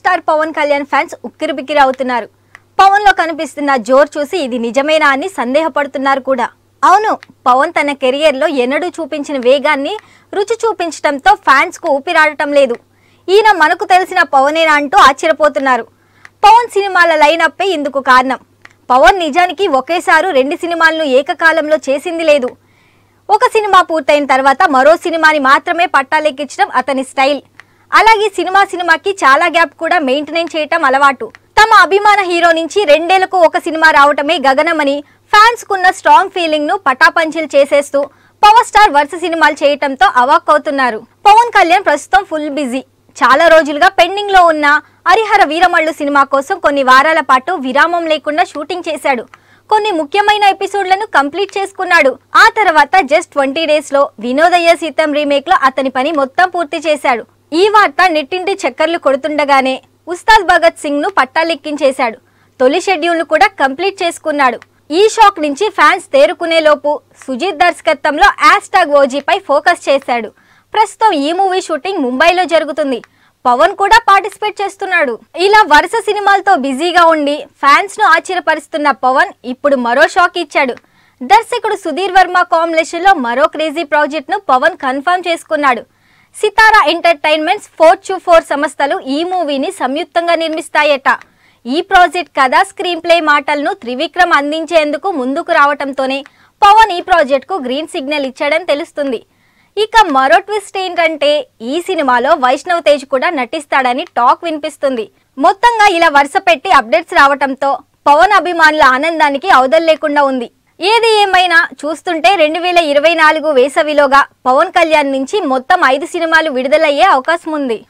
star Pawan Kalyan fans ఉక్కిరిబిక్కిరి అవుతున్నారు పవన్ లో కనిపిస్తున్న జోర్ చూసి ఇది నిజమేనా అని సందేహపడుతున్నారు కూడా అవును పవన్ తన కెరియర్ లో ఎన్నడూ చూపించిన వేగాన్ని రుచి చూపించడంతో ఫ్యాన్స్ కు ఊపిరాడటం లేదు ఈయన మనకు తెలిసిన పవనేనా అంటూ ఆశ్చర్యపోతున్నారు పవన్ సినిమాల లైనప్పే ఇందుకు కారణం పవన్ నిజానికి ఒకేసారి రెండు సినిమాలను ఏకకాలంలో చేసింది లేదు ఒక సినిమా పూర్తయిన తర్వాత మరో సినిమాని మాత్రమే పట్టాలెక్కించడం అతని స్టైల్ అలాగే సినిమా సినిమాకి చాలా గ్యాప్ కూడా మెయింటైన్ చేయటం అలవాటు తమ అభిమాన హీరో నుంచి రెండేళ్లకు ఒక సినిమా రావటమే గగనమని ఫ్యాన్స్ కున్న స్ట్రాంగ్ ఫీలింగ్ ను పటాపంచీలు చేసేస్తూ పవర్ స్టార్ వరుస సినిమాలు చేయటంతో అవాక్ అవుతున్నారు పవన్ కళ్యాణ్ ప్రస్తుతం ఫుల్ బిజీ చాలా రోజులుగా పెండింగ్ లో ఉన్న హరిహర వీరమళ్ళు సినిమా కోసం కొన్ని వారాల పాటు విరామం లేకుండా షూటింగ్ చేశాడు కొన్ని ముఖ్యమైన ఎపిసోడ్లను కంప్లీట్ చేసుకున్నాడు ఆ తర్వాత జస్ట్ ట్వంటీ డేస్ లో వినోదయ్య సీతం రీమేక్ లో అతని పని మొత్తం పూర్తి చేశాడు ఈ వార్త నెట్టింటి చక్కర్లు కొడుతుండగానే ఉస్తాద్ భగత్ సింగ్ ను పట్టాలెక్కించేశాడు తొలి షెడ్యూల్ను కూడా కంప్లీట్ చేసుకున్నాడు ఈ షాక్ నుంచి ఫ్యాన్స్ తేరుకునేలోపు సుజీత్ దర్శకత్వంలో యాస్టాగ్ ఓజీపై ఫోకస్ చేశాడు ప్రస్తుతం ఈ మూవీ షూటింగ్ ముంబైలో జరుగుతుంది పవన్ కూడా పార్టిసిపేట్ చేస్తున్నాడు ఇలా వరుస సినిమాలతో బిజీగా ఉండి ఫ్యాన్స్ ను ఆశ్చర్యపరుస్తున్న పవన్ ఇప్పుడు మరో షాక్ ఇచ్చాడు దర్శకుడు సుధీర్ వర్మ కాంబినేషన్ లో మరో క్రేజీ ప్రాజెక్ట్ ను పవన్ కన్ఫర్మ్ చేసుకున్నాడు Sitara entertainments fortune four సంస్థలు ఈ మూవీని సంయుక్తంగా నిర్మిస్తాయట ఈ ప్రాజెక్ట్ కథ స్క్రీన్ ప్లే మాటలను త్రివిక్రమ్ అందించేందుకు ముందుకు రావటంతోనే పవన్ ఈ ప్రాజెక్ట్కు గ్రీన్ సిగ్నల్ ఇచ్చాడని తెలుస్తుంది ఇక మరో ట్విస్ట్ ఏంటంటే ఈ సినిమాలో వైష్ణవ్ తేజ్ కూడా నటిస్తాడని టాక్ వినిపిస్తుంది మొత్తంగా ఇలా వరుస పెట్టి అప్డేట్స్ రావటంతో పవన్ అభిమానుల ఆనందానికి అవదల్ లేకుండా ఉంది ఏది ఏమైనా చూస్తుంటే రెండు వేల ఇరవై నాలుగు వేసవిలోగా పవన్ కళ్యాణ్ నుంచి మొత్తం ఐదు సినిమాలు విడుదలయ్యే అవకాశం ఉంది